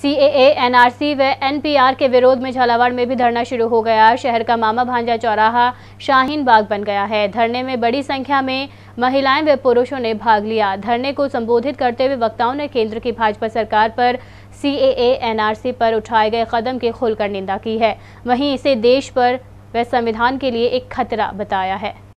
सी ए NRC व NPR के विरोध में झालावाड़ में भी धरना शुरू हो गया शहर का मामा भांजा चौराहा शाहीन बाग बन गया है धरने में बड़ी संख्या में महिलाएं व पुरुषों ने भाग लिया धरने को संबोधित करते हुए वक्ताओं ने केंद्र की भाजपा सरकार पर सी ए एनआरसी पर उठाए गए कदम की खुलकर निंदा की है वहीं इसे देश पर व संविधान के लिए एक खतरा बताया है